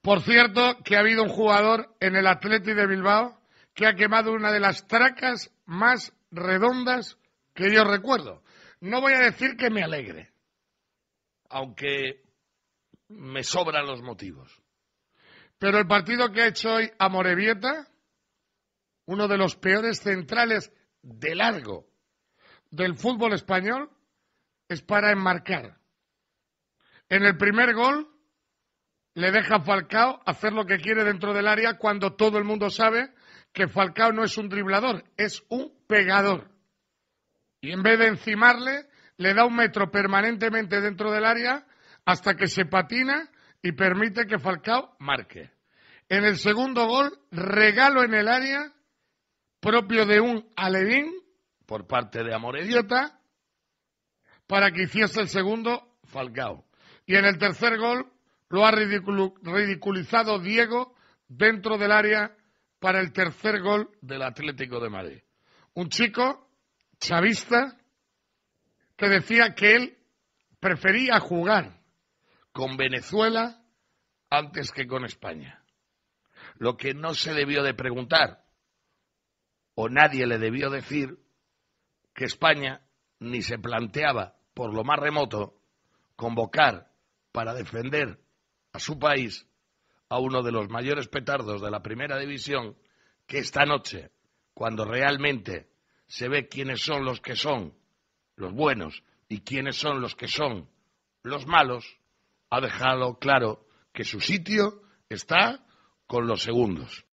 Por cierto, que ha habido un jugador en el Atleti de Bilbao que ha quemado una de las tracas más redondas que yo recuerdo. No voy a decir que me alegre, aunque me sobran los motivos. Pero el partido que ha hecho hoy a Morebieta, uno de los peores centrales de largo del fútbol español, es para enmarcar. En el primer gol le deja a Falcao hacer lo que quiere dentro del área cuando todo el mundo sabe que Falcao no es un driblador, es un pegador. Y en vez de encimarle, le da un metro permanentemente dentro del área hasta que se patina y permite que Falcao marque. En el segundo gol, regalo en el área propio de un Alevín por parte de idiota para que hiciese el segundo Falcao. Y en el tercer gol, lo ha ridiculizado Diego dentro del área para el tercer gol del Atlético de Madrid. Un chico chavista que decía que él prefería jugar con Venezuela antes que con España. Lo que no se debió de preguntar, o nadie le debió decir, que España ni se planteaba, por lo más remoto, convocar para defender a su país a uno de los mayores petardos de la primera división que esta noche, cuando realmente se ve quiénes son los que son los buenos y quiénes son los que son los malos, ha dejado claro que su sitio está con los segundos.